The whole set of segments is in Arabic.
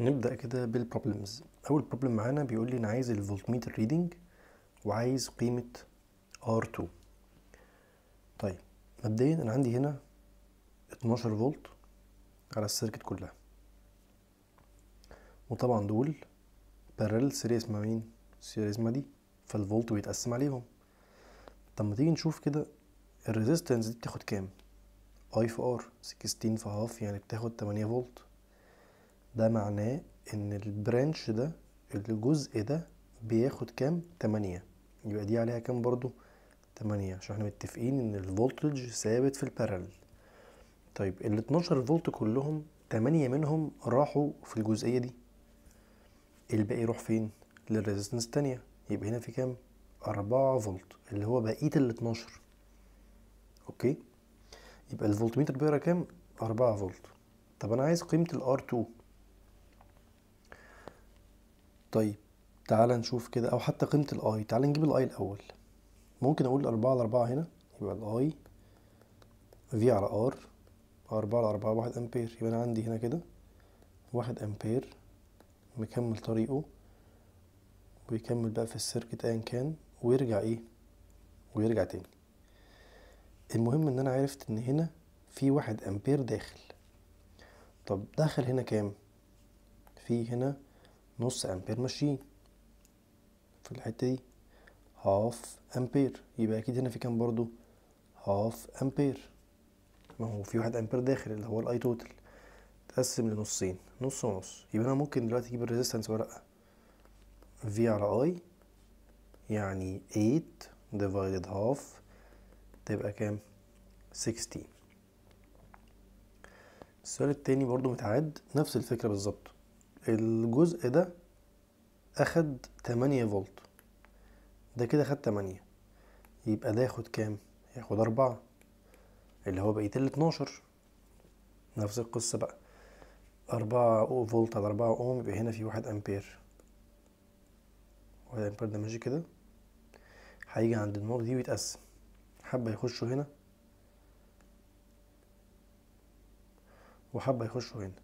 نبدا كده بالبروبلمز اول بروبلم معانا بيقول لي انا عايز الفولتميتر ريدنج وعايز قيمه ار 2 طيب مبدئيا انا عندي هنا 12 فولت على السيركت كلها وطبعا دول بارل سيريس ما مين سيريس ما دي فالفولت بيتقسم عليهم طب ما تيجي نشوف كده الريزيستنس دي بتاخد كام اي في ار 16 في هاف يعني بتاخد 8 فولت ده معناه ان البرانش ده الجزء ده بياخد كام تمانية يبقى دي عليها كام برضو تمانية عشان احنا متفقين ان الفولتج ثابت في البارل طيب ال 12 فولت كلهم تمانية منهم راحوا في الجزئية دي الباقي يروح فين للريزيستنس التانية يبقى هنا في كام أربعة فولت اللي هو بقية ال 12 اوكي يبقى الفولتميتر بيقرا كام أربعة فولت طب انا عايز قيمة الار 2 طيب تعال نشوف كده او حتى قيمة الاي تعال نجيب الاي الاول ممكن اقول اربعة على اربعة هنا يبقى الاي في على ار اربعة على اربعة واحد امبير يبقى انا عندي هنا كده واحد امبير مكمل طريقه ويكمل بقى في السيركت ايا كان ويرجع ايه ويرجع تاني المهم ان انا عرفت ان هنا في واحد امبير داخل طب دخل هنا كام في هنا نص امبير ماشيين في الحته دي هاف امبير يبقى اكيد هنا في كام برضو هاف امبير ما هو في واحد امبير داخل اللي هو الاي توتال تقسم لنصين نص ونص يبقى انا ممكن دلوقتي اجيب الريزيستنس ولا لا في على اي يعني 8 ديفايدد هاف تبقى كام 16 السؤال التاني برضو متعاد نفس الفكرة بالظبط الجزء ده اخد تمانية فولت ده كده خد تمانية يبقى ده ياخد كام ياخد أربعة اللي هو بقيت ال 12 نفس القصة بقى أربعة فولت على أربعة أوم يبقى هنا في واحد أمبير واحد أمبير ده ماشي كده هيجي عند النقطة دي ويتقسم حبة يخشوا هنا وحبة يخشوا هنا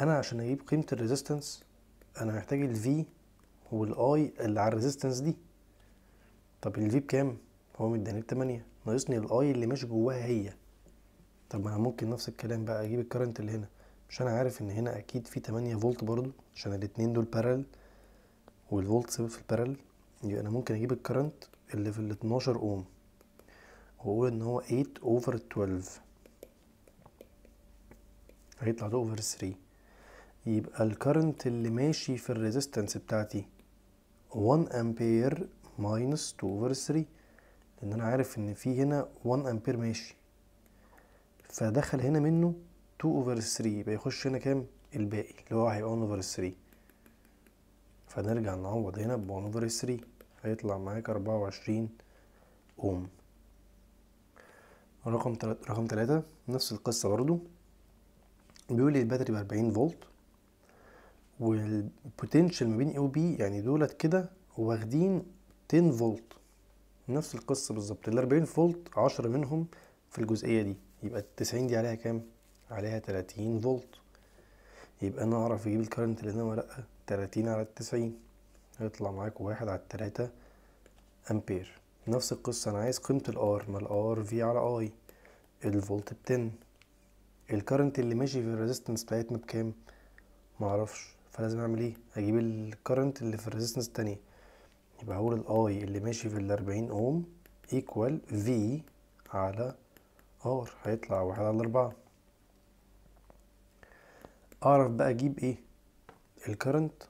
انا عشان اجيب قيمه الريزيستنس انا محتاج الفي والاي اللي على الريزيستنس دي طب الفي بكام هو مداني 8 ناقصني الاي اللي ماشي جواها هي طب ما انا ممكن نفس الكلام بقى اجيب الكرنت اللي هنا مش انا عارف ان هنا اكيد في 8 فولت برضو عشان الاتنين دول بارل والفولت سبب في البارل يبقى انا ممكن اجيب الكرنت اللي في ال 12 اوم واقول ان هو 8 اوفر 12 هيطلع ده اوفر 3 يبقى الكرنت اللي ماشي في الريزيستنس بتاعتي 1 امبير ماينس 2 اوفر 3 لان انا عارف ان في هنا 1 امبير ماشي فدخل هنا منه 2 اوفر 3 يبقى يخش هنا كام الباقي اللي هو هيبقى 1 اوفر 3 فنرجع نعوض هنا ب 1 اوفر 3 هيطلع معاك 24 اوم رقم تلاتة. رقم 3 نفس القصه برضو بيقول لي الباتري ب 40 فولت والبوتنشال ما بين اي وبي يعني دولت كده واخدين 10 فولت نفس القصه بالظبط ال 40 فولت 10 منهم في الجزئيه دي يبقى ال 90 دي عليها كام عليها 30 فولت يبقى انا اعرف اجيب الكرنت اللي هنا ولا لا 30 على ال 90 هيطلع معاك واحد على 3 امبير نفس القصه انا عايز قيمه الار ما الار في على اي الفولت ب 10 الكرنت اللي ماشي في الريزيستنس بتاعتنا بكام معرفش فلازم اعمل ايه اجيب الكرنت اللي في الريزيستنس التانية يبقى هقول الاي اللي ماشي في الاربعين اوم ايكوال في على ار هيطلع واحد على اربعة اعرف بقى اجيب ايه الكرنت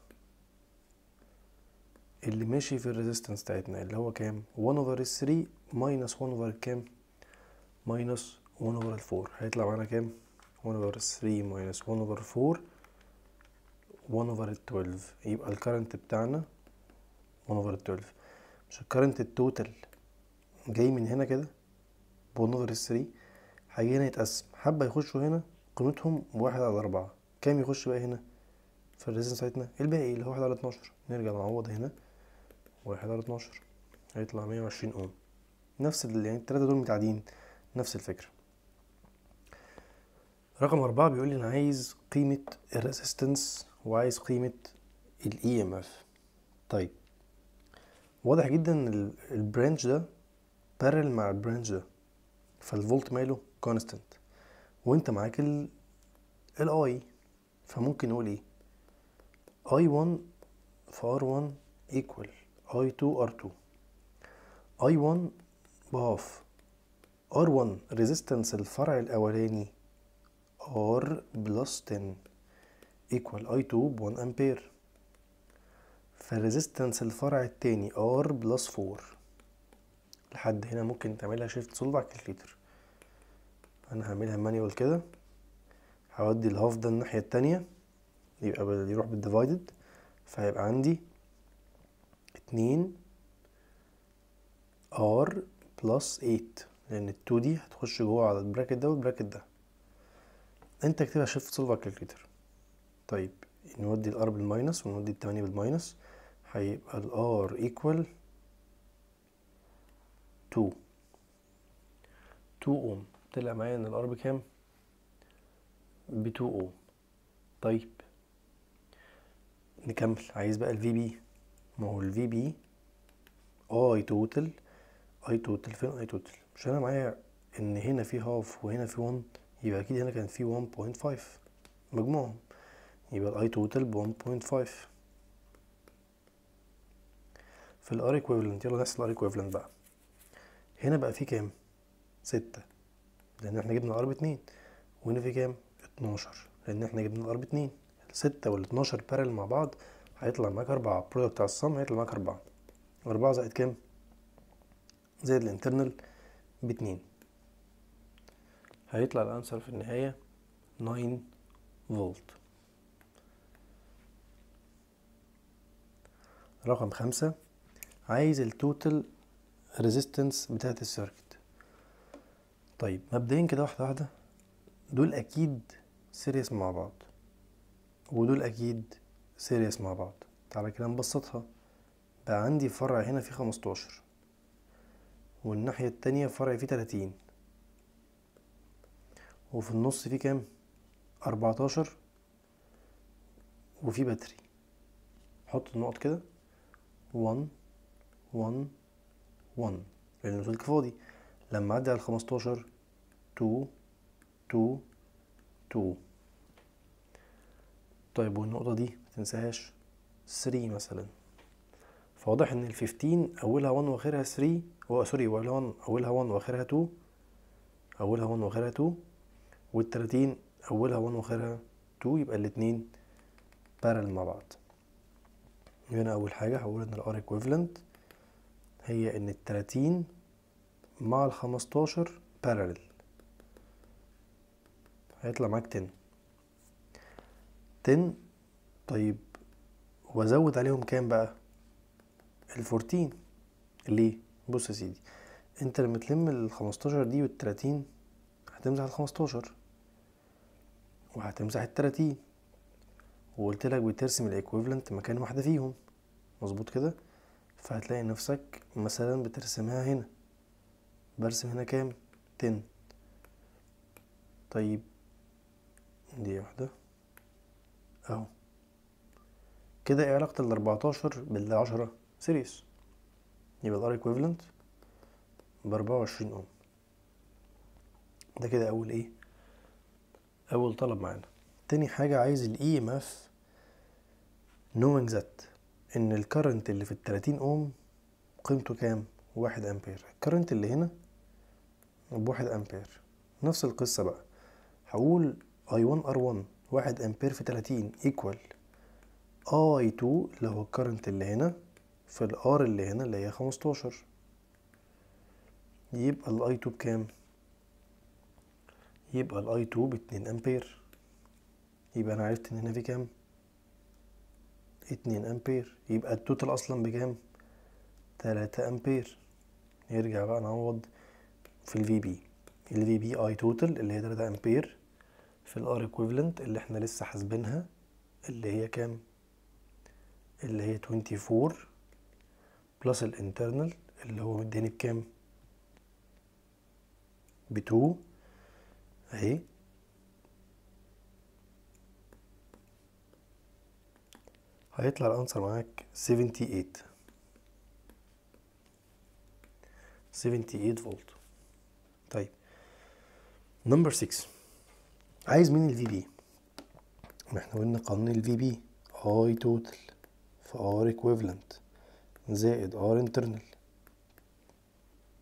اللي ماشي في الريزيستنس بتاعتنا اللي هو كام 1 اوفر 3 ماينس 1 اوفر كام ماينس 1 اوفر 4 هيطلع معانا كام 1 اوفر 3 ماينس 1 اوفر 4 1 over 12 يبقى الكرنت بتاعنا 1 over 12 مش الكرنت التوتال جاي من هنا كده ب 1 over 3 هيجي هنا يتقسم حبة يخشوا هنا قيمتهم واحد على أربعة كام يخش بقى هنا في الريزن بتاعتنا الباقي اللي هو واحد على اتناشر نرجع نعوض هنا واحد على اتناشر هيطلع مية وعشرين أوم نفس ال يعني التلاتة دول متعادين نفس الفكرة رقم أربعة بيقول لي أنا عايز قيمة الريزستنس وعايز قيمة ال EMF طيب واضح جدا ان البرانش ده بارل مع البرانش ده فالفولت ماله كونستنت وانت معاك ال I فممكن نقول ايه i 1 في r 1 equal i 2 r 2 i 1 بهاف r 1 ريزيستنس الفرع الاولاني R بلس 10 equal I 2 ب 1 أمبير فالريزيستنس الفرع التاني R بلس 4 لحد هنا ممكن تعملها شيفت سولف على الكالكليتر أنا هعملها مانيوال كده هودي الهاف ده الناحية التانية يبقى بدل يروح بالديفايدد فهيبقى عندي اتنين R بلس 8 لأن التو دي هتخش جوه على البراكت ده والبراكت ده انت اكتبها شيفت سولف على الكالكليتر طيب نودي الار بالماينس ونودي التمانية بالماينس هيبقى الار ايكوال تو تو اوم طلع معايا ان الار بكام بتو اوم طيب نكمل عايز بقى الفي بي ما هو الفي بي اي توتال اي توتال فين اي توتال مش انا معايا ان هنا في هاف وهنا في 1 يبقى اكيد هنا كان في 1.5 مجموعهم يبقى الاي توتال ب 1.5 في الار ايكويفالنت يلا نحسب الار ايكويفالنت بقى هنا بقى في كام؟ ستة لأن احنا جبنا الار باتنين وهنا في كام؟ اتناشر لأن احنا جبنا الار باتنين الستة والاتناشر بارل مع بعض هيطلع معاك أربعة برودكت على الصم هيطلع معاك أربعة أربعة زائد كام؟ زائد الانترنال باتنين هيطلع الأنسر في النهاية 9 فولت رقم خمسة عايز التوتال ريزيستنس بتاعة السيركت طيب مبدئيا كده واحدة واحدة دول أكيد سيريس مع بعض ودول أكيد سيريس مع بعض تعالى كده نبسطها بقى عندي فرع هنا فيه خمستاشر والناحية التانية فرع فيه تلاتين وفي النص فيه كام؟ أربعتاشر وفيه باتري حط النقط كده 1 1 1 لأن الوتلك فاضي لما أعدي على 15 2 2 2 طيب والنقطة دي ما تنساهاش 3 مثلا فواضح ان ال 15 اولها 1 واخرها 3 هو سوري اولها 1 اولها 1 واخرها 2 اولها 1 واخرها 2 وال 30 اولها 1 واخرها 2 يبقى الاتنين بارل مع بعض هنا اول حاجه هقول ان الار ايكويفالنت هي ان ال 30 مع ال 15 بارلل هيطلع معاك 10 10 طيب وازود عليهم كام بقى ال 14 ليه بص يا سيدي انت لما تلم ال 15 دي وال 30 هتمسح ال 15 وهتمسح ال 30 وقلت لك بترسم الايكويفالنت مكان واحده فيهم مظبوط كده فهتلاقي نفسك مثلا بترسمها هنا برسم هنا كام 10 طيب دي واحده اهو كده ايه علاقه ال 14 بال 10 سيريس يبقى الار ايكويفالنت ب 24 اوم ده كده اول ايه اول طلب معانا تاني حاجه عايز الاي ام اف knowing that ان الكرنت اللي في ال 30 اوم قيمته كام؟ واحد امبير الكرنت اللي هنا بواحد امبير نفس القصة بقى هقول I1 R1 واحد امبير في 30 ايكوال I2 اللي هو الكرنت اللي هنا في ال R اللي هنا اللي هي 15 يبقى ال I2 بكام؟ يبقى ال I2 ب 2 امبير يبقى انا عرفت ان هنا في كام؟ 2 امبير يبقى التوتال اصلا بكام تلاتة امبير نرجع بقى نعوض في الفي بي الفي بي اي توتال اللي هي تلاتة امبير في الار ايكويفالنت اللي احنا لسه حاسبينها اللي هي كام اللي هي 24 بلس الانترنال اللي هو مداني بكام ب 2 اهي هيطلع الانسر معاك 78 78 فولت طيب نمبر 6 عايز مين الفي بي ما احنا قلنا قانون الفي بي اي توتال في ار ايكويفالنت زائد ار انترنال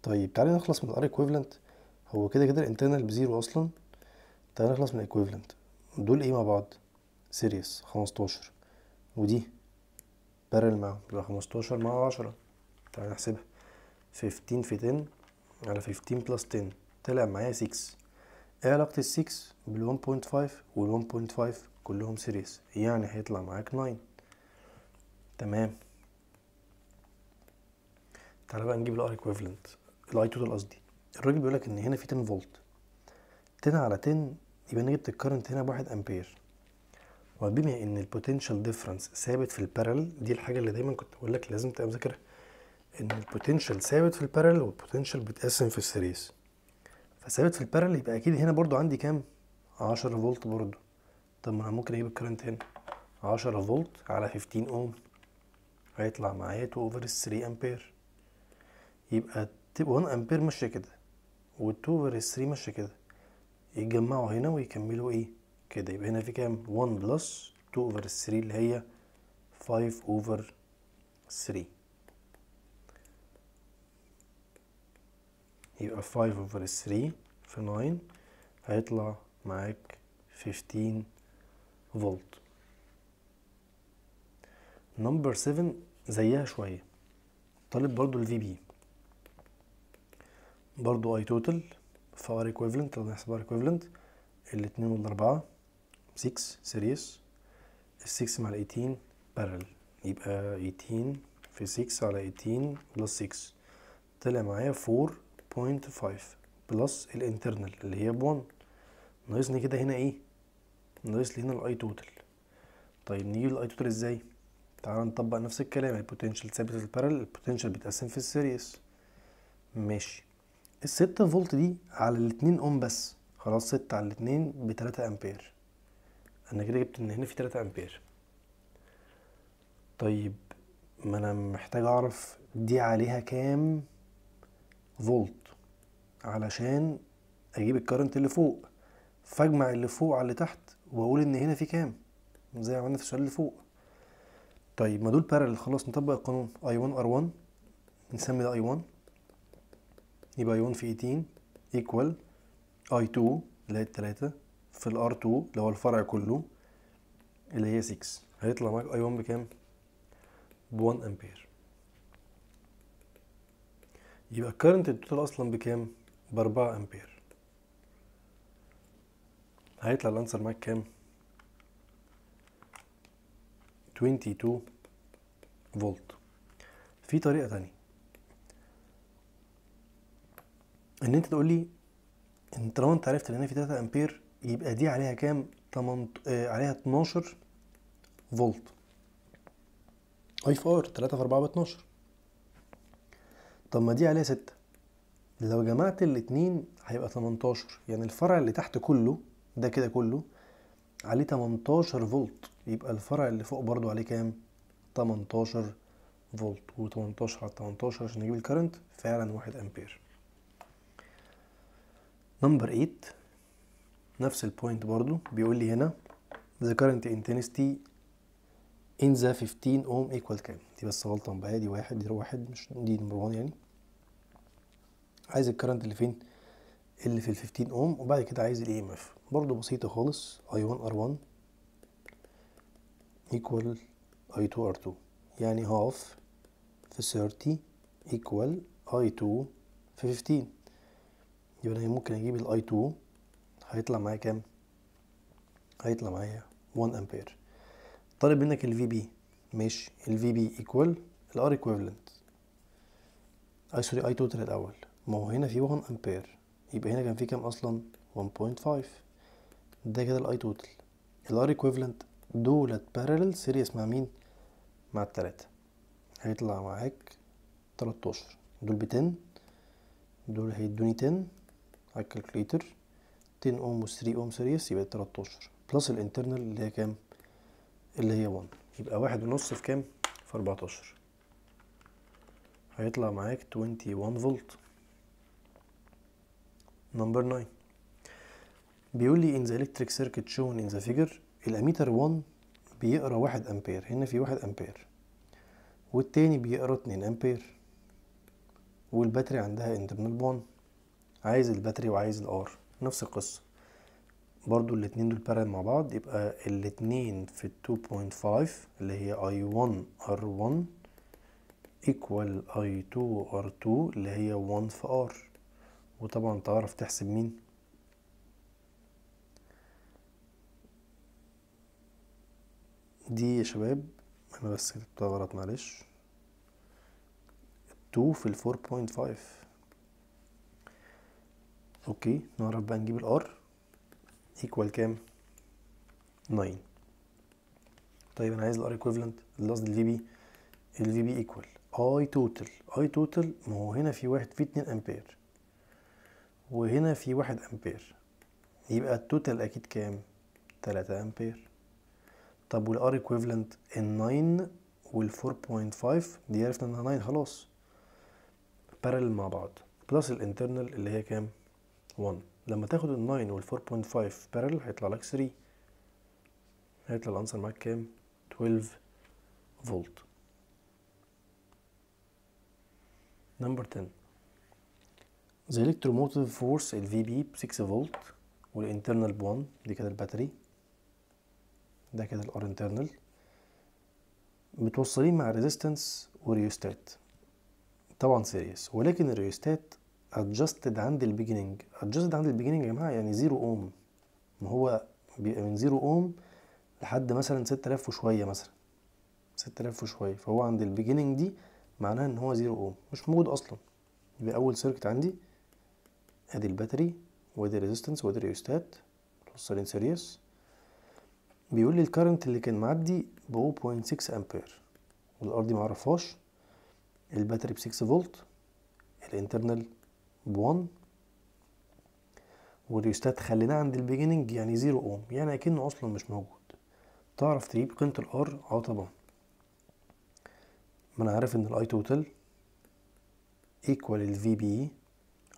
طيب تعالى نخلص من الار ايكويفالنت هو كده كده الانترنال بزيرو اصلا تعالى نخلص من الايكويفالنت دول ايه مع بعض سيريس 15 ودي بارل مع يبقى خمستاشر مع عشرة تعالى نحسبها فيفتين في تن على فيفتين بلس تن طلع معايا سكس ايه علاقة السكس بالون بوينت فايف والون بوينت فايف كلهم سيريس يعني هيطلع معاك ناين تمام تعالى بقى نجيب الار ايكويفالنت الاي توتال قصدي الراجل بيقولك ان هنا في 10 فولت 10 على 10 يبقى نجيب الكرنت هنا بواحد امبير وبما ان البوتنشال ديفرنس ثابت في البارل دي الحاجه اللي دايما كنت بقول لك لازم تبقى مذاكرها ان البوتنشال ثابت في البارل والبوتنشال بيتقسم في السيريز فثابت في البارل يبقى اكيد هنا برضو عندي كام 10 فولت برضو طب ما انا ممكن اجيب الكرنت هنا 10 فولت على 15 اوم هيطلع معايا 2 اوفر 3 امبير يبقى 1 امبير ماشيه كده و 2 اوفر 3 ماشيه كده يتجمعوا هنا ويكملوا ايه كده يبقى هنا في كام 1 بلس 2 اوفر 3 اللي هي 5 اوفر 3 يبقى 5 اوفر 3 في 9 هيطلع معاك 15 فولت نمبر 7 زيها شوية طالب برضو الفي بي برضو اي توتال فار ايكويفلنت لو نحسب ار ايكويفلنت الاتنين والاربعة 6 سيريس ال 6 مع ال 18 بارل يبقى 18 في 6 على 18 بلس 6 طلع معايا 4.5 بلس الانترنال اللي هي ب 1 ناقصني كده هنا ايه؟ ناقص لي هنا الاي توتال طيب نجيب الاي توتال ازاي؟ تعالى نطبق نفس الكلام البوتنشال ثابت البارل البوتنشال بيتقسم في السيريس ماشي الستة فولت دي على الاتنين اوم بس خلاص ستة على الاتنين بتلاتة امبير انا كده جبت ان هنا في 3 امبير طيب ما انا محتاج اعرف دي عليها كام فولت علشان اجيب الكرنت اللي فوق فاجمع اللي فوق على اللي تحت واقول ان هنا في كام زي ما عملنا في السؤال اللي فوق طيب ما دول بارل خلاص نطبق القانون اي 1 ار 1 نسمي ده اي 1 يبقى اي 1 في 18 ايكوال اي 2 اللي هي 3 في الار 2 اللي هو الفرع كله اللي هي 6 هيطلع معاك اي 1 بكام؟ ب 1 امبير يبقى الكرنت التوتال اصلا بكام؟ ب 4 امبير هيطلع الانسر معاك كام؟ 22 فولت في طريقه تانية ان انت تقول لي ان طالما انت عرفت ان في 3 امبير يبقى دي عليها كام؟ تمنط... آه عليها 12 فولت اي في ار 3 في 4 ب 12 طب ما دي عليها 6 لو جمعت الاثنين هيبقى 18 يعني الفرع اللي تحت كله ده كده كله عليه 18 فولت يبقى الفرع اللي فوق برضو عليه كام 18 فولت و18 على 18 عشان نجيب الكرنت فعلا 1 امبير نمبر 8 نفس البوينت برضو بيقول لي هنا the current intensity in the 15 ohm equal كام دي بس غلطة بقى دي واحد دي واحد مش دي نمبر 1 يعني عايز الكرنت اللي فين اللي في ال 15 ohm وبعد كده عايز ال EMF برضو بسيطه خالص i 1 r 1 equal i 2 r 2 يعني half في 30 equal i 2 في 15 يبقى انا ممكن اجيب ال i 2 هيطلع معايا كام هيطلع معايا 1 امبير طالب منك الفي بي ماشي الفي بي ايكوال الار equivalent اي سوري اي توتال الاول ما هو هنا في 1 امبير يبقى هنا كان في كام اصلا 1.5 ده كده الاي توتال الار equivalent دولت بارلل سيريس مع مين مع التلاتة هيطلع معاك 13 دول ب 10 دول هيدوني 10 على الكالكوليتر 10 اوم و 3 اوم سيريس يبقى 13 بلس الانترنال اللي هي كام اللي هي 1 يبقى واحد ونص في كام في 14 هيطلع معاك 21 فولت نمبر 9 بيقول لي in the electric circuit shown in the figure الاميتر 1 بيقرا 1 امبير هنا في 1 امبير والتاني بيقرا 2 امبير والباتري عندها انترنال 1 عايز الباتري وعايز الار نفس القصة برضو الاتنين دول بارل مع بعض يبقى الاتنين في 2.5 اللي هي I1 R1 equal I2 R2 اللي هي 1 في R وطبعا تعرف تحسب مين دي يا شباب انا بس كتبتها غلط معلش 2 في ال 4.5 اوكي نعرف بقى نجيب الار ايكوال كام 9 طيب انا عايز الار ايكويفالنت قصدي الفي بي الفي بي ايكوال اي توتال اي توتال ما هو هنا في واحد في 2 امبير وهنا في واحد امبير يبقى التوتال اكيد كام 3 امبير طب والار ايكوفلنت ال 9 وال 4.5 دي عرفنا انها 9 خلاص بارل مع بعض بلس الانترنال اللي هي كام 1 لما تاخد ال 9 وال 4.5 بارل هيطلع لك 3 هيطلع الانسر معاك كام 12 فولت نمبر 10 The الكتروموتيف فورس ال VB ب 6 فولت والانترنال ب 1 دي كده الباتري ده كده الار انترنال متوصلين مع ريزيستنس وريوستات طبعا سيريس ولكن الريوستات ادجستد عند البيجنينج ادجستد عند البيجنينج يا جماعة يعني زيرو اوم ما هو بيبقى من زيرو اوم لحد مثلا 6000 وشوية مثلا 6000 وشوية فهو عند البيجنينج دي معناها ان هو زيرو اوم مش موجود اصلا يبقى اول سيركت عندي ادي الباتري وادي الريزيستنس وادي الريوستات توصلين سيريس بيقول لي الكرنت اللي كان معدي ب 0.6 امبير والار دي معرفهاش الباتري ب 6 فولت الانترنال ب1 والريستات خليناه عند البيجننج يعني 0 اوم يعني اكنه اصلا مش موجود تعرف تجيب قيمه الار اه طبعا ما انا عارف ان الاي توتال ايكوال الفي بي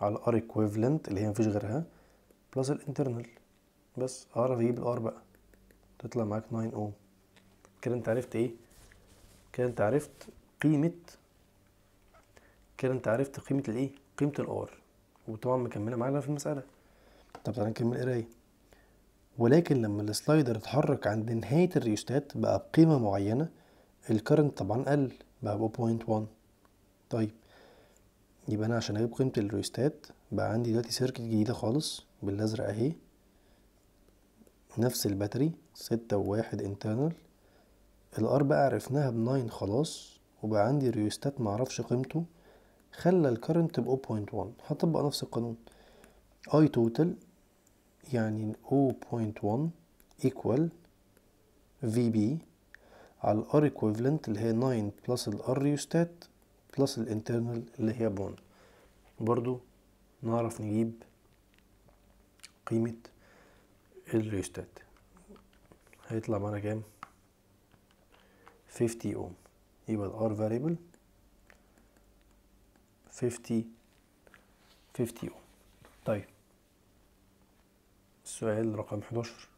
على الار ايكويفالنت اللي هي مفيش غيرها بلس الانترنال بس اعرف اجيب الار بقى تطلع معاك 9 اوم كده انت عرفت ايه كده انت عرفت قيمه كده انت عرفت قيمه الايه قيمه الار وطبعا مكمله معانا في المساله طب تعالى نكمل القرايه ولكن لما السلايدر اتحرك عند نهايه الريوستات بقى بقيمه معينه الكرنت طبعا قل بقى 0.1 طيب يبقى انا عشان اجيب قيمه الريوستات بقى عندي دلوقتي سيركت جديده خالص بالازرق اهي نفس الباتري ستة وواحد انترنال الار بقى عرفناها بناين خلاص وبقى عندي ريوستات معرفش قيمته خلى الكرنت ب 0.1 هطبق نفس القانون I total يعني 0.1 equal VB على الار R equivalent اللي هي 9 plus ال R بلس plus ال internal اللي هي بون برضو نعرف نجيب قيمة الريوستات هيطلع معانا كام 50 اوم يبقى ال R variable 50 50 طيب السؤال رقم 11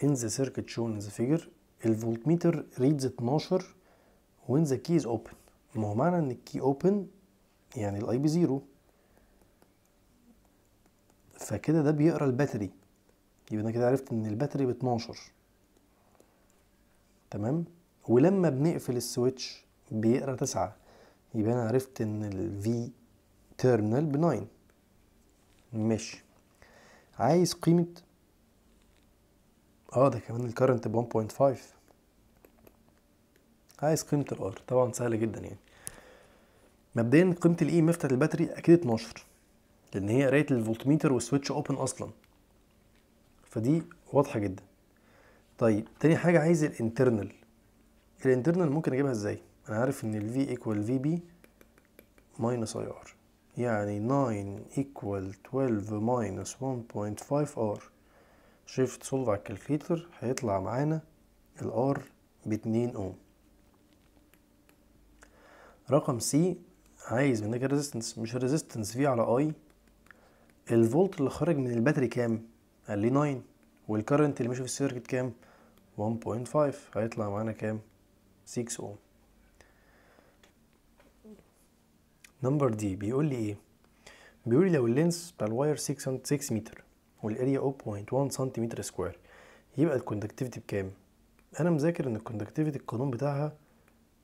in the circuit shown in the figure الفولتميتر reads 12 when the key is open ما هو معنى ان الكي open يعني الاي بي 0 فكده ده بيقرا الباتري يبقى انا كده عرفت ان الباتري ب 12 تمام ولما بنقفل السويتش بيقرا 9 يبقى انا عرفت ان ال V terminal ب 9 ماشي عايز قيمة اه ده كمان current ب 1.5 عايز قيمة ال R طبعا سهلة جدا يعني مبدئيا قيمة ال E مفتاح الباتري اكيد 12 لان هي قراية الفولتميتر والسويتش اوبن اصلا فدي واضحة جدا طيب تاني حاجة عايز الانترنال الانترنال ممكن اجيبها ازاي انا عارف ان ال V equal B minus IR يعني 9 equal 12 minus 1.5 R شيفت سولف على الكالكليتر هيطلع معانا ال R باتنين اوم رقم سي عايز منك resistance مش resistance V على I الفولت اللي خارج من الباتري كام قال لي 9 والكرنت اللي ماشي في السيركت كام 1.5 هيطلع معانا كام 6 اوم نمبر دي بيقول لي ايه بيقول لي لو اللينس بتاع الواير 6 متر والاريا 0.1 سنتيمتر سكوير يبقى الكوندكتيفيتي بكام انا مذاكر ان الكوندكتيفيتي القانون بتاعها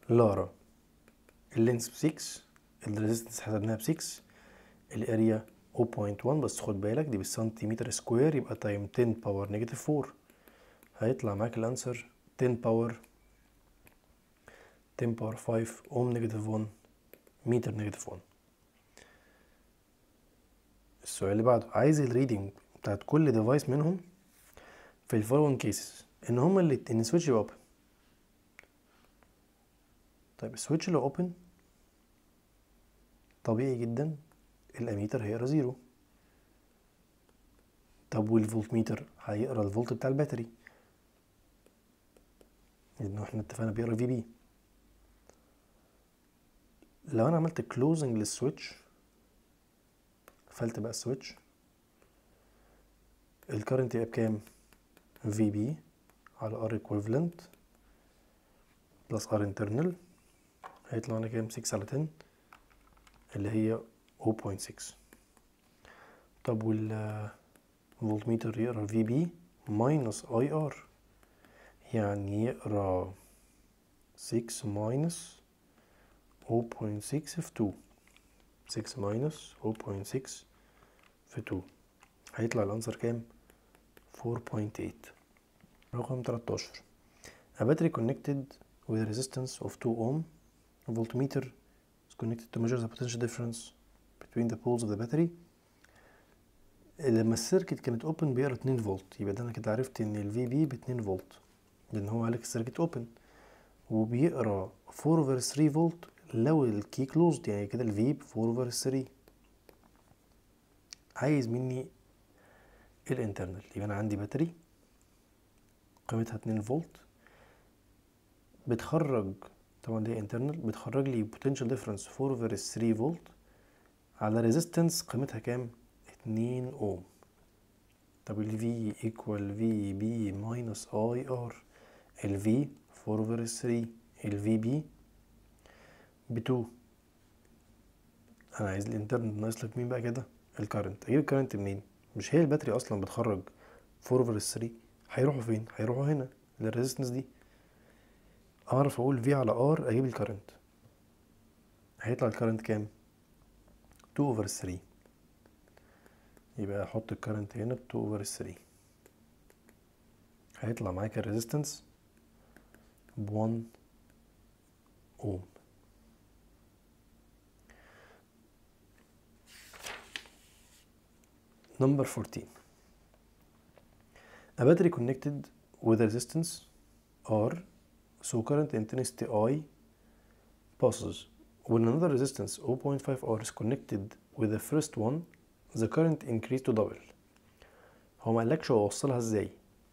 لارا اللينس ب 6 الريزستنس حسبناها ب 6 الاريا 0.1 بس خد بالك دي بالسنتيمتر سكوير يبقى تايم 10 باور نيجاتيف 4 هيطلع معاك الانسر 10 باور 10 باور 5 اوم نيجاتيف 1 ميتر نيجاتيف 1 السؤال اللي بعده عايز الريدنج بتاعت كل ديفايس منهم في الفولوينج كيسز ان هما اللي ان السويتش يبقى اوبن طيب السويتش لو اوبن طبيعي جدا الاميتر هيقرا زيرو طب والفولت ميتر هيقرا الفولت بتاع الباتري لانه احنا اتفقنا بيقرا في بي لو انا عملت كلوزنج للسويتش قفلت بقى السويتش الكرنت يبقى بكام في بي على ار equivalent بلس ار انترنال هيطلع لنا كام 6 على 10 اللي هي 0.6 طب وال فولتميتر يقرا في بي ماينس اي ار يعني يقرا 6 ماينس 0.6 0.6 في 2 6 ماينس 0.6 في 2 هيطلع الانسر كام 4.8 رقم 13 A battery connected with a resistance of 2 ohm a voltmeter is connected to measure the potential difference between the poles of the battery لما السيركت كانت اوبن بيقرا 2 فولت يبقى ده انا كده عرفت ان ال بي ب 2 فولت لان هو قالك السيركت اوبن وبيقرا 4 over 3 فولت لو الكي كلوزد يعني كده الفي بفور اوفر 3 عايز مني الانترنال يبقى انا عندي باتري قيمتها 2 فولت بتخرج طبعا دي انترنال بتخرج لي بوتنشال ديفرنس 4 اوفر 3 فولت على ريزيستنس قيمتها كام 2 اوم طب ال V equal V B minus I R ال V 4 over 3 ال V B ب2 انا عايز الانترنت ناقص لك مين بقى كده الكارنت اجيب الكارنت منين مش هي الباتري اصلا بتخرج 4 اوفر 3 هيروحوا فين هيروحوا هنا للريزستنس دي اعرف اقول في على ار اجيب الكارنت هيطلع الكارنت كام 2 اوفر 3 يبقى احط الكارنت هنا ب 2 اوفر 3 هيطلع معاك الريزستنس ب 1 اوم Number 14. A battery connected with resistance R so current intensity I passes. When another resistance 0.5 R is connected with the first one the current increase to double. هو ما قالكش هو وصلها ازاي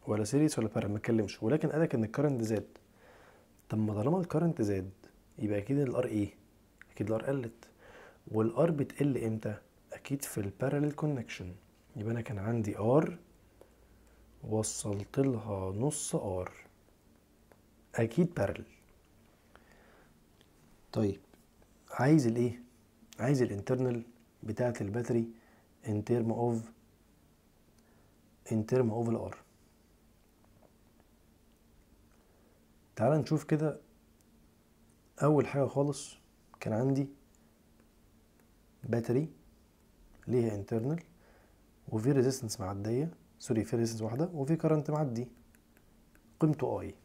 ولا سيريس ولا بارا ما اتكلمش ولكن قالك ان الكرنت زاد طب ما طالما الكرنت زاد يبقى اكيد الار ايه اكيد الار قلت والار بتقل امتى اكيد في البارالل كونكشن يبقى انا كان عندي ار وصلت لها نص ار اكيد بارل طيب عايز الايه عايز الانترنال بتاعه الباتري ان تيرم اوف ان تيرم اوف الار تعال نشوف كده اول حاجه خالص كان عندي باتري ليها انترنال وفي ريزيستنس معديه سوري في ريزيستنس واحده وفي كرنت معدي قيمته اي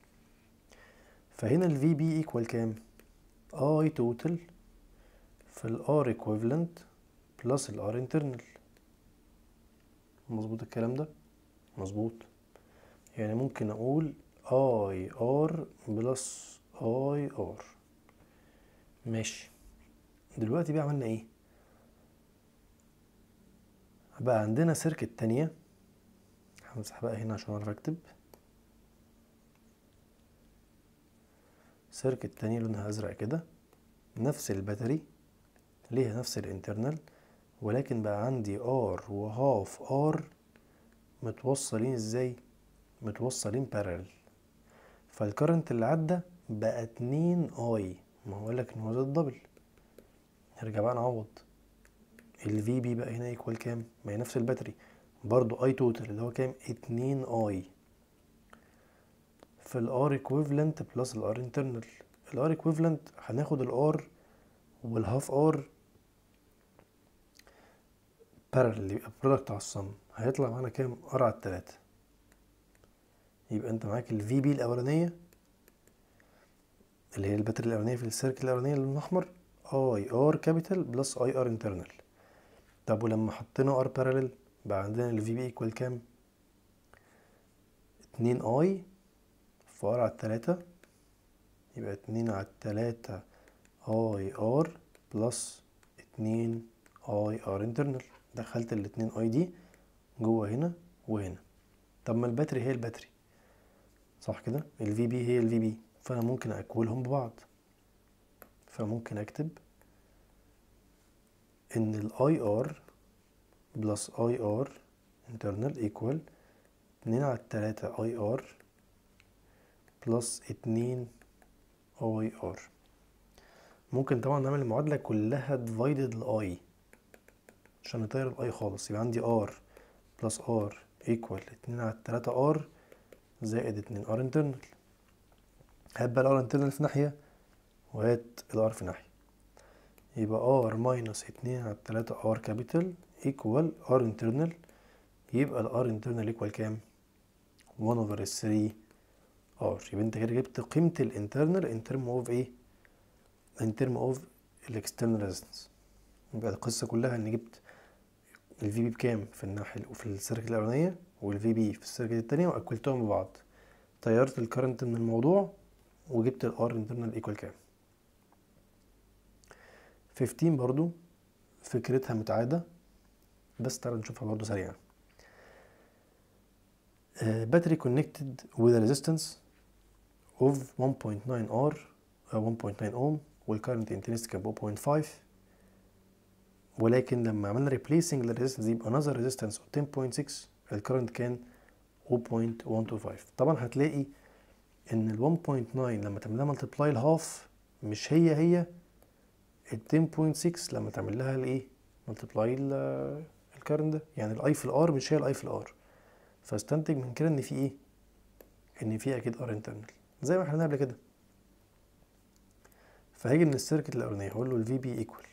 فهنا الفي بي ايكوال كام اي توتال في الار ايكويفالنت بلس الار انترنال مظبوط الكلام ده مظبوط يعني ممكن اقول اي ار بلس اي ار ماشي دلوقتي بقى عملنا ايه بقى عندنا سيركت تانية همسح بقى هنا عشان اعرف اكتب سيركت تانية لونها ازرق كده نفس الباتري ليها نفس الانترنال ولكن بقى عندي ار وهاف ار متوصلين ازاي متوصلين بارل فالكرنت اللي عدى بقى اتنين اي ما هو قالك ان هو ده الدبل نرجع بقى نعوض ال بي بقى هنا يكوال كام؟ ما هي نفس الباتري برضو اي توتال اللي هو كام؟ اتنين اي في الار equivalent بلس الار internal الار equivalent هناخد الار والهاف ار بارل يبقى برودكت على الصم هيطلع معانا كام؟ ار على التلاتة يبقى انت معاك الفي بي الاولانية اللي هي الباتري الاولانية في السيركل الاولانية اللون الاحمر اي ار كابيتال بلس اي ار انترنال طب ولما حطينا ار بارالل بقى عندنا ال الفي بي ايكوال كام اتنين اي في ار على التلاتة يبقى اتنين على التلاتة اي ار بلس اتنين اي ار انترنال دخلت الاتنين اي دي جوه هنا وهنا طب ما الباتري هي الباتري صح كده ال الفي بي هي ال الفي بي فانا ممكن اكولهم ببعض فممكن اكتب ان الاي ار بلس اي ار internal equal اتنين على التلاتة اي ار بلس اتنين اي ار ممكن طبعا نعمل المعادلة كلها divided الاي عشان نطير الاي خالص يبقى عندي ار بلس ار equal اتنين على التلاتة ار زائد اتنين ار internal هات بقى الار internal في ناحية وهات الار في ناحية يبقى ار ماينس اتنين على تلاتة ار كابيتال ايكوال ار انترنال يبقى ال r انترنال ايكوال كام؟ 1 اوفر 3 ار يبقى انت كده جبت قيمة ال internal ان ترم اوف ايه؟ ان ترم اوف external resistance يبقى القصة كلها ان جبت ال بي بكام في الناحية وفي السيركل الأولانية وال بي في السيركل التانية وأكلتهم ببعض طيرت current من الموضوع وجبت ال r انترنال ايكوال كام 15 برضو فكرتها متعادة بس ترى نشوفها برضو سريعا باتري كونكتد وذ ريزيستنس اوف 1.9 ار uh, 1.9 ohm والcurrent intrinsic 0.5 ولكن لما عملنا ريبليسنج للريزيستنس يبقى انذر ريزيستنس 10.6 الكارنت كان 0.125 طبعا هتلاقي ان ال 1.9 لما تعملها ملتبلاي الهاف مش هي هي ال 10.6 لما تعمل لها الايه؟ ملتبلاي الكارن ده يعني الاي في الار بتشيل الاي في الار فاستنتج من كده ان في ايه؟ ان في اكيد ار انترنال زي ما احنا قبل كده فهاجي من السيركت الاولانيه هقول له الفي بي ايكوال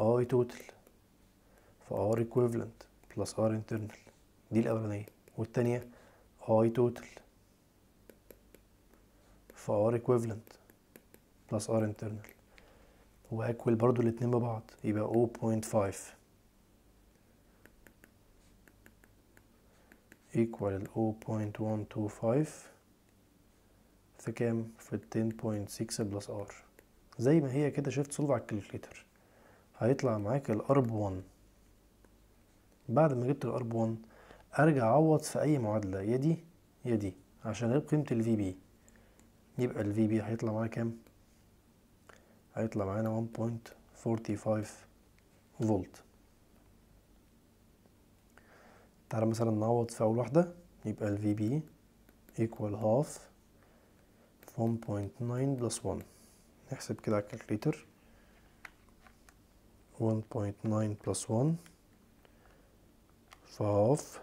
اي توتال فار ايكويفالنت بلس ار انترنال دي الاولانيه والتانيه اي توتال فار ايكويفالنت بلس ار انترنال واكوال برضو الاتنين ببعض يبقى 0.5 equal 0.125 في كام؟ في 10.6 بلس ار زي ما هي كده شفت صلب على الكالكليتر هيطلع معاك الارب 1 بعد ما جبت الارب 1 ارجع اعوض في اي معادله يا دي يا دي عشان غير قيمه الفي بي يبقى الفي بي هيطلع معايا كام؟ هيطلع معانا 1.45 فولت تعالى مثلا نعوض في أول واحدة يبقى ال VB equal half 1.9 plus 1 نحسب كده على الكالكليتر 1.9 plus 1 فهاف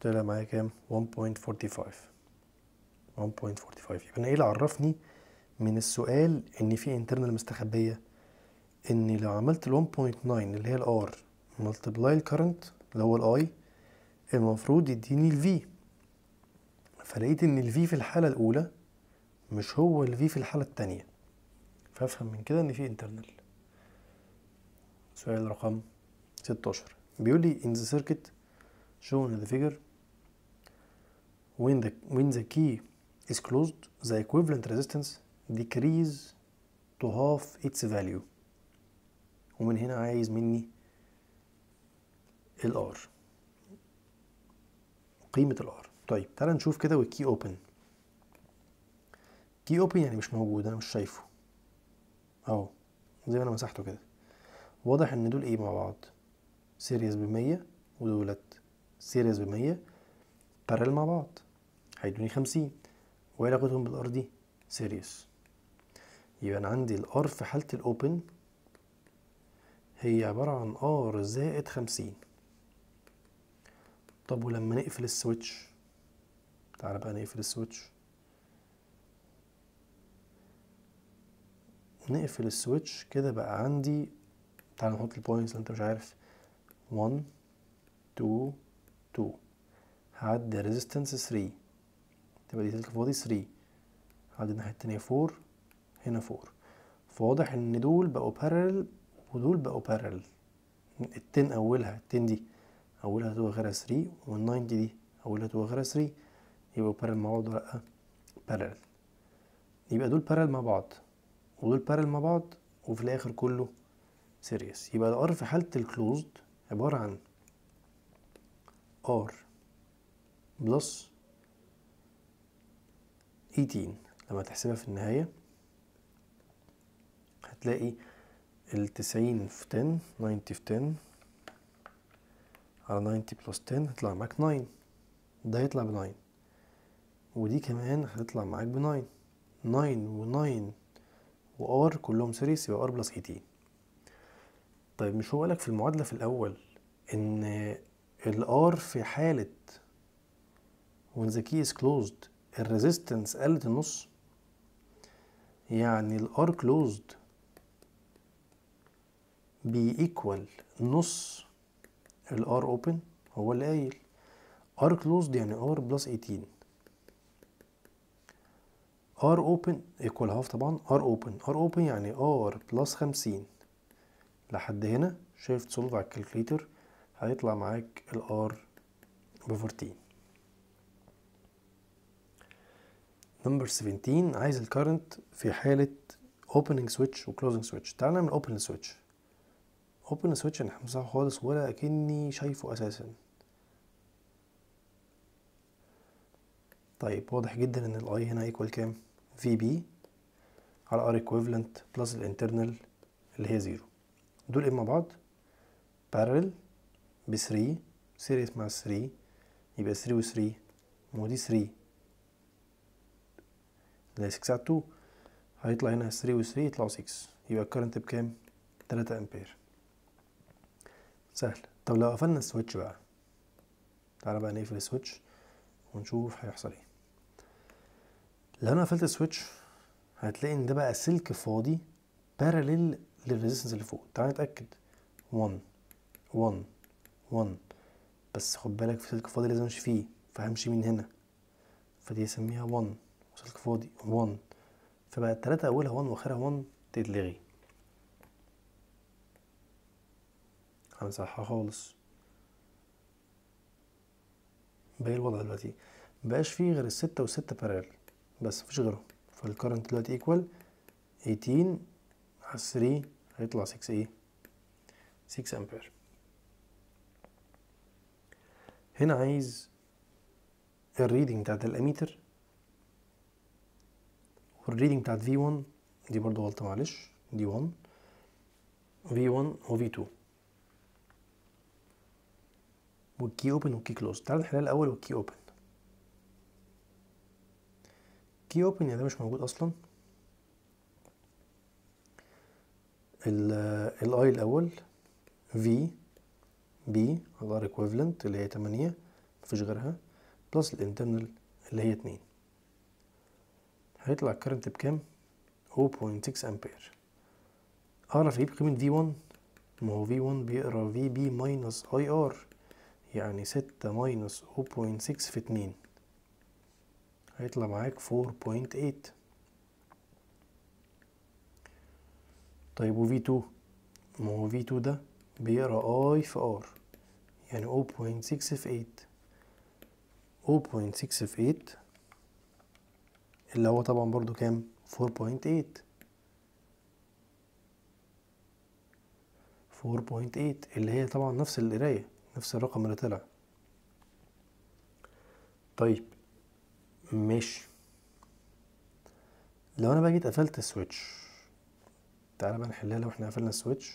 طلع معايا كام 1.45 1.45 يبقى أنا إيه اللي عرفني من السؤال ان في انترنال مستخبيه ان لو عملت ال 1.9 اللي هي الار ملتبلاي الكرنت اللي هو الاي المفروض يديني الفي فلقيت ان الفي في الحاله الاولى مش هو الفي في الحاله الثانيه فافهم من كده ان في انترنال سؤال رقم 16 بيقول لي in the circuit shown in the figure when the when the key is closed the equivalent resistance decrease to half its value ومن هنا عايز مني الار قيمة الار طيب تعالى نشوف كده والكي اوبن كي اوبن يعني مش موجود انا مش شايفه اهو زي ما انا مسحته كده واضح ان دول ايه مع بعض سيريز بمية ودولت سيريز بمية بارل مع بعض هيدوني خمسين وعلاقتهم بالار دي سيريس يبقى أنا عندي الار في حالة الأوبن هي عبارة عن ار زائد خمسين طب ولما نقفل السويتش تعالى بقى نقفل السويتش نقفل السويتش كده بقى عندي تعالى نحط البوينتس انت مش عارف 1 2 2 هعدي ريزيستنس 3 تبقى دي تلك فاضي 3 هعدي الناحية التانية 4 هنا فور فواضح ان دول بقوا بارلل ودول بقوا بارلل 10 اولها 10 دي اولها تبقى غيرها 3 والناين دي اولها تبقى غيرها 3 يبقوا بارلل مع بعض ولا لا بارلل يبقى دول بارلل مع بعض ودول بارلل مع بعض وفي الاخر كله سيريس يبقى الار في حاله الكلوزد عباره عن ار بلس 18 لما تحسبها في النهايه هتلاقي التسعين في 10 90 في 10 على 90 بلس 10 هيطلع معاك 9 ده هيطلع ب 9 ودي كمان هتطلع معاك ب 9 9 و9 و r كلهم سيريس يبقى ار بلس 18 طيب مش هو قالك في المعادلة في الأول إن ال r في حالة when the key is closed الريزيستنس قلت النص يعني ال r closed بيكوال نص الار اوبن هو اللي قايل ار كلوزد يعني ار بلس 18 ار اوبن ايكوال هاف طبعا ار اوبن ار اوبن يعني ار بلس 50 لحد هنا شيفت سولف على الكالكليتر هيطلع معاك الار ب 14 نمبر 17 عايز الكرنت في حاله opening switch و closing switch تعال نعمل open switch اوبن سويتش انا همسحه خالص ولا اكني شايفه اساسا طيب واضح جدا ان الاي هنا ايكوال كام في بي على ار equivalent بلس الانترنال اللي هي زيرو دول ايه مع بعض بارل ب 3 سيريس مع 3 يبقى 3 و 3 ما دي 3 اللي 6 على 2 هيطلع هنا 3 و 3 يطلعوا 6 يبقى الكرنت بكام 3 امبير سهل طب لو قفلنا السويتش بقى تعالى بقى نقفل السويتش ونشوف هيحصل ايه لو انا قفلت السويتش هتلاقي ان ده بقى سلك فاضي باراليل للريزيستنس اللي فوق تعالى نتاكد 1 1 1 بس خد بالك في سلك فاضي لازم امشي فيه فهمشي من هنا فدي اسميها 1 وسلك فاضي 1 فبقى التلاتة أولها 1 وآخرها 1 تتلغي همسحها خالص باقي الوضع دلوقتي مبقاش فيه غير الستة وستة بارال بس مفيش غيرهم فالكرنت دلوقتي ايكوال 18 على 3 هيطلع 6 ايه 6 امبير هنا عايز الريدنج بتاعت الاميتر والريدنج بتاعت V1 دي برضو غلطة معلش دي 1 V1 و V2 والكي اوبن والكي كلوز تعال نحلها الاول والكي اوبن كي اوبن يعني ده مش موجود اصلا الاي الاول في بي الار ايكويفالنت اللي هي 8 مفيش غيرها بلس الانترنال اللي هي 2 هيطلع الكرنت بكام 0.6 امبير اعرف ايه بقيمه في 1 ما هو في 1 بيقرا في بي ماينس اي ار يعني ستة ماينس 0.6 في اتنين هيطلع معاك 4.8 طيب وفي تو ما هو في تو ده بيقرا I في R يعني 0.6 في 8 0.6 في 8 اللي هو طبعا برضو كام 4.8 4.8 اللي هي طبعا نفس القرايه نفس الرقم اللي طلع طيب ماشي لو انا بقى جيت قفلت السويتش تعالى بقى نحلها لو احنا قفلنا السويتش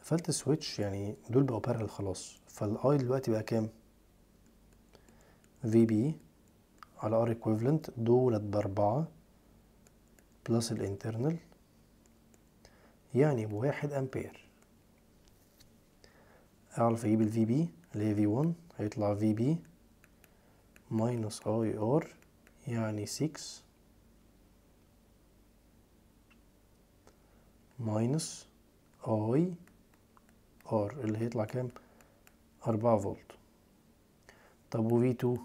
قفلت السويتش يعني دول بقوا بارل خلاص فالاي دلوقتي بقى كام في بي على ار equivalent دولت باربعة بلس الانترنال يعني بواحد أمبير أعرف أجيب الفي بي اللي هي في 1 هيطلع في بي ماينس أي آر يعني سكس ماينس أي آر اللي هيطلع كام؟ أربعة فولت طب وفي تو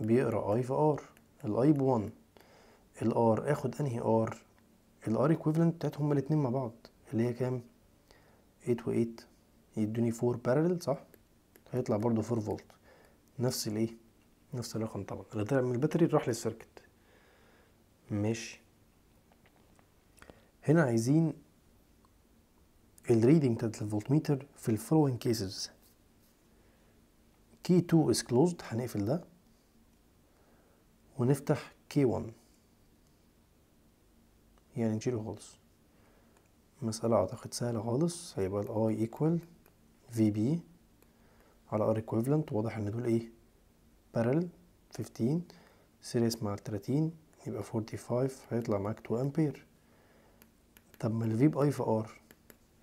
بيقرا أي في آر الأي بون الآر آخد أنهي آر؟ الار ايكويفالنت بتاعت هما الاتنين مع بعض اللي هي كام 8 و 8 يدوني 4 بارلل صح هيطلع برضو 4 فولت نفس الايه نفس الرقم طبعا اللي طلع من الباتري راح للسيركت ماشي هنا عايزين الريدنج بتاعت الفولتميتر في الفولوينج كيسز كي 2 is closed هنقفل ده ونفتح كي 1 يعني نشيله خالص مسألة أعتقد سهلة خالص هيبقى الـ I equal VB على R equivalent واضح إن دول إيه parallel 15 series مع 30 يبقى 45 هيطلع معاك 2 أمبير طب ما الـ V i في R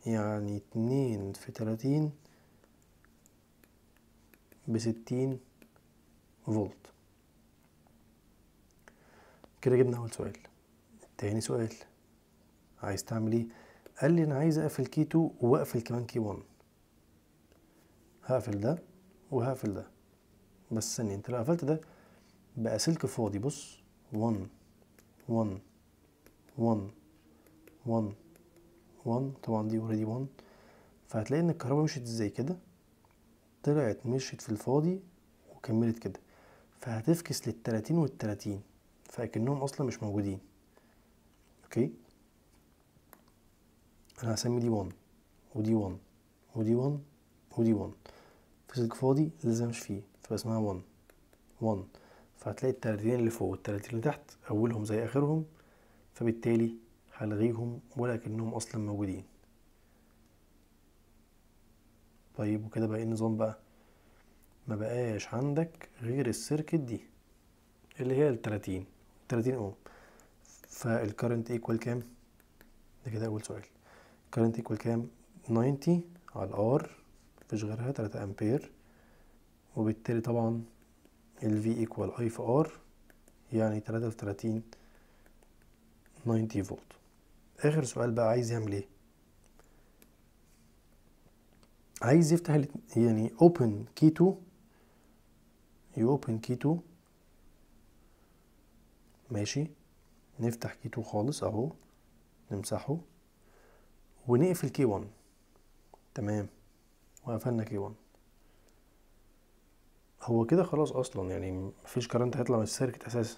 يعني 2 في 30 بستين فولت كده جبنا أول سؤال تاني سؤال عايز تعمل ايه قال لي انا عايز اقفل كي 2 واقفل كمان كي 1 هقفل ده وهقفل ده بس ثانية انت لو قفلت ده بقى سلك فاضي بص 1 1 1 1 1 طبعا دي اوريدي 1 فهتلاقي ان الكهرباء مشيت ازاي كده طلعت مشيت في الفاضي وكملت كده فهتفكس لل 30 وال 30 فاكنهم اصلا مش موجودين اوكي انا هسمي دي 1 ودي 1 ودي 1 ودي 1 في سلك فاضي لازم مش فيه فاسمها اسمها 1 1 فهتلاقي التلاتين اللي فوق والتلاتين اللي تحت اولهم زي اخرهم فبالتالي هلغيهم ولكنهم اصلا موجودين طيب وكده بقى ايه النظام بقى ما بقاش عندك غير السيركت دي اللي هي ال 30 30 اوم فالكرنت ايكوال كام ده كده اول سؤال الكرنت ايكوال كام 90 على الار مفيش غيرها 3 امبير وبالتالي طبعا ال V equal I في R يعني 33 90 فولت آخر سؤال بقى عايز يعمل ايه عايز يفتح يعني open key 2 you open key 2 ماشي نفتح كي تو خالص اهو نمسحه ونقفل كي 1 تمام وقفلنا كي 1 هو كده خلاص اصلا يعني مفيش كرنت هيطلع من السيركت اساسا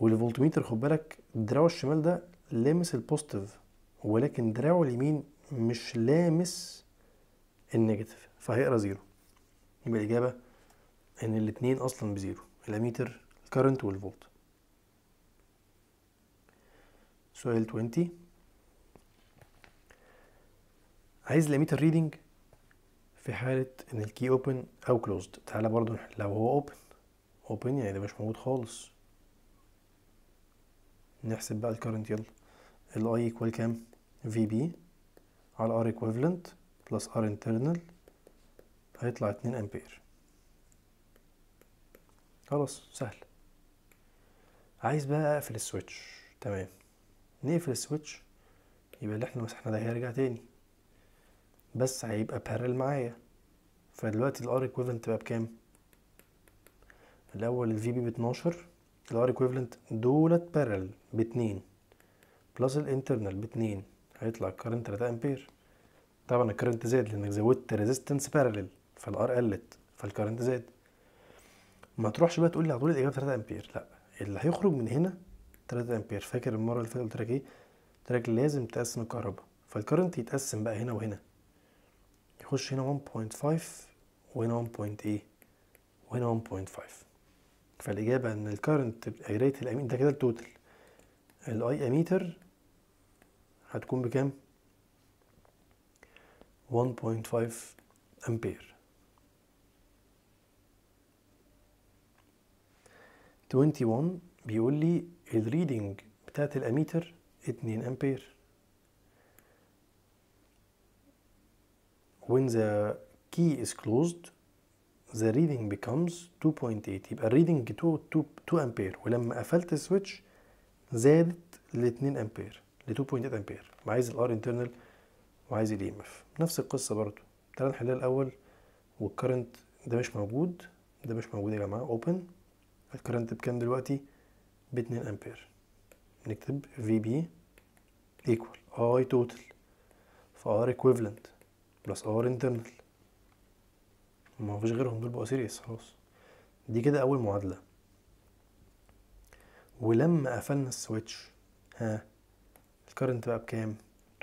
والفولتميتر خد بالك دراعه الشمال ده لامس البوزيتيف ولكن دراعه اليمين مش لامس النيجاتيف فهيقرا زيرو يبقى الاجابه ان الاتنين اصلا بزيرو الاميتر الكرنت والفولت سؤال 20 عايز لميت الريدنج في حالة ان الكي اوبن او كلوزد تعالى برضو لو هو اوبن اوبن يعني ده مش موجود خالص نحسب بقى الكرنت يلا i ايكوال كام في بي على ار equivalent بلس ار انترنال هيطلع 2 امبير خلاص سهل عايز بقى اقفل السويتش تمام نقفل السويتش يبقى اللي احنا مسحنا ده هيرجع تاني بس هيبقى بارل معايا فدلوقتي الار equivalent بقى بكام الاول الفي بي ب 12 الار equivalent دولت بارل باتنين بلس الانترنال باتنين هيطلع الكرنت 3 امبير طبعا الكرنت زاد لانك زودت ريزيستنس بارلل فالار قلت فالكرنت زاد ما تروحش بقى تقول لي على طول الاجابه 3 امبير لا اللي هيخرج من هنا 3 امبير فاكر المره اللي فاتت قلت لك ايه قلت لازم تقسم الكهرباء فالكرنت يتقسم بقى هنا وهنا يخش هنا 1.5 وهنا 1.8 وهنا 1.5 فالاجابه ان الكرنت قرايه الامين ده كده التوتال الاي اميتر هتكون بكام 1.5 امبير 21 بيقول لي الريدنج بتاعت الاميتر 2 امبير when the key is closed the reading becomes 2.8 يبقى الريدنج 2 2 امبير ولما قفلت السويتش زادت ل 2 امبير ل 2.8 امبير عايز الار انترنال وعايز الاي ام e اف نفس القصه برضو تعالى نحلها الاول والكرنت ده مش موجود ده مش موجود يا جماعه اوبن الكرنت بكام دلوقتي 2.8 ب 2 امبير نكتب في بي ايكوال اي توتال فار ايكويفالنت بلس ار انترنال ما فيش غيرهم دول بقوا سيريس خلاص دي كده اول معادله ولما قفلنا السويتش ها الكرنت بقى بكام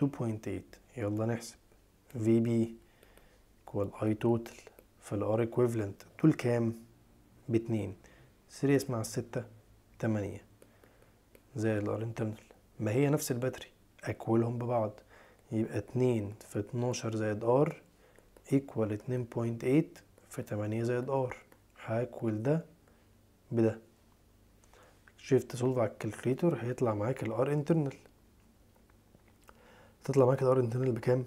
2.8 يلا نحسب في بي كوال اي توتال الار ايكويفالنت طول كام ب 2 سيريس مع الستة 8 زائد الار ما هي نفس الباتري اكولهم ببعض يبقى 2 في 12 زائد ار ايكوال 2.8 في 8 زائد ار هاكول ده بده شيفت سولف على الكالكليتور هيطلع معاك الار انترنال تطلع معاك الار انترنال بكام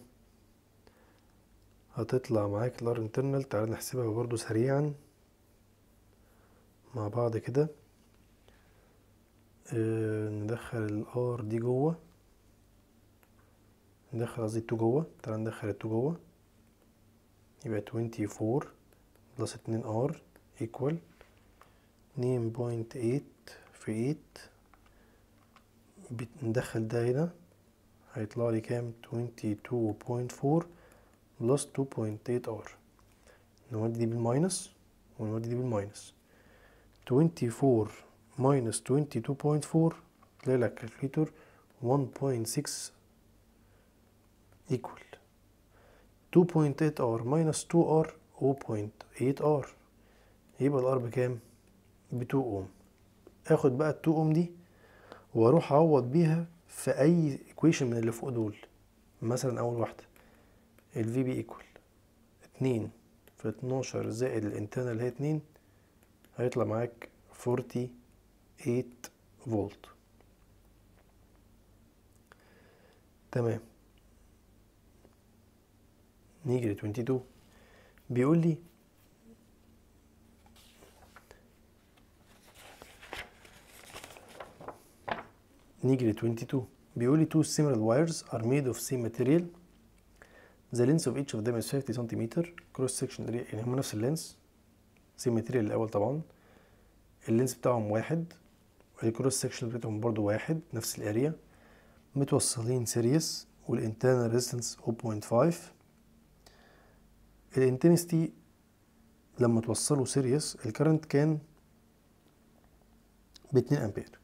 هتطلع معاك الار انترنال تعال نحسبها برضو سريعا مع بعض كده آه، ندخل الار دي جوه ندخل قصدي التو جوه تعالى ندخل التو جوه يبقى 24 بلس 2 ار ايكوال 2.8 في 8 ندخل ده هنا هيطلع لي كام 22.4 بلس 2.8 ار نودي دي بالماينس ونودي دي بالماينس 24 ماينس 22.4 تلاقي لك كالكوليتور 1.6 equal 2.8 r minus 2 r 0.8 r يبقى الار بكام ب 2 اوم اخد بقى ال 2 اوم دي واروح اعوض بيها في اي ايكويشن من اللي فوق دول مثلا اول واحده ال في بي ايكوال 2 في 12 زائد الانترنال اللي هي 2 هيطلع معاك 40 فولت تمام نيجي ل 22 بيقول لي نيجي ل 22 بيقول لي two similar wires are made of same material the length of each of them is 50 cm cross section area يعني هم نفس اللينس same material الاول طبعا اللينس بتاعهم واحد الكروس سكشن بتاعتهم برضو واحد نفس الاريا متوصلين سيريس والانترنال ريزيستنس 0.5 الانتنستي لما توصلوا سيريس الكرنت كان ب 2 امبير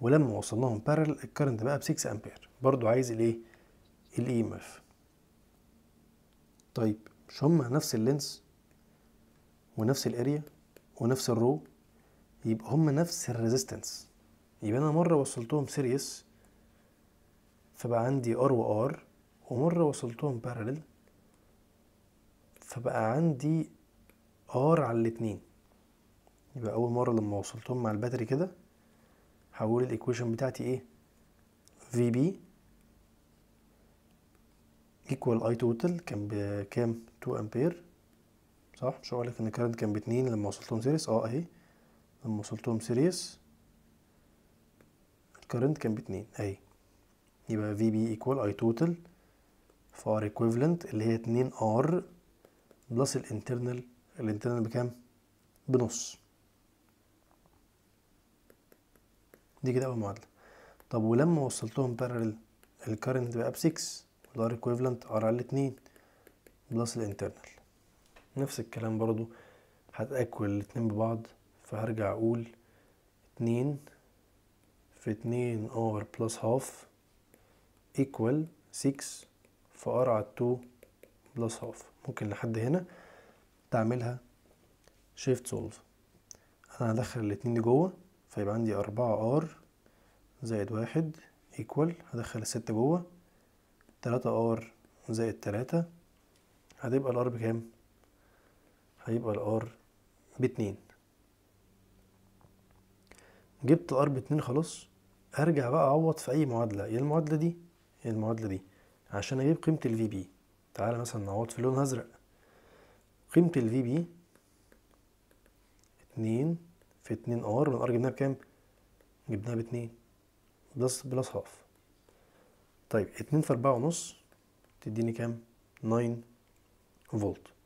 ولما وصلناهم بارل الكرنت بقى ب 6 امبير برضو عايز الايه الاي ام e اف طيب مش هما نفس اللينس ونفس الاريا ونفس الرو يبقى هم نفس الريزيستنس يبقى انا مره وصلتهم سيريس فبقى عندي ار وار ومره وصلتهم بارلل فبقى عندي ار على الاتنين يبقى اول مره لما وصلتهم مع الباتري كده هقول الايكويشن بتاعتي ايه في بي ايكوال اي توتال كان بكام 2 امبير صح مش هقولك ان الكارنت كان باتنين لما وصلتهم سيريس اه اهي لما وصلتهم سيريس الكرنت كان باتنين اهي يبقى في بي ايكوال اي توتال في ار ايكويفالنت اللي هي اتنين ار بلس الانترنال الانترنال بكام؟ بنص دي كده اول معادله طب ولما وصلتهم بارل الكرنت بقى ب 6 والار ايكويفالنت ار على 2 بلس الانترنال نفس الكلام برضو هتاكل الاتنين ببعض فهرجع اقول اتنين في اتنين ار بلس هاف ايكوال سكس في ار على تو بلس هاف ممكن لحد هنا تعملها شيفت سولف انا هدخل الاتنين دي جوه فيبقى عندي اربعة ار زائد واحد ايكوال هدخل الستة جوه تلاتة ار زائد تلاتة هتبقى الار بكام؟ هيبقى الار باتنين جبت الار ب 2 خلاص ارجع بقى اعوض في اي معادله ايه المعادله دي ايه المعادله دي عشان اجيب قيمه الفي بي تعالى مثلا نعوض في لون ازرق قيمه الفي بي 2 في 2 ار والار جبناها بكام جبناها ب 2 بلس بلس هاف طيب 2 في 4 ونص تديني كام 9 فولت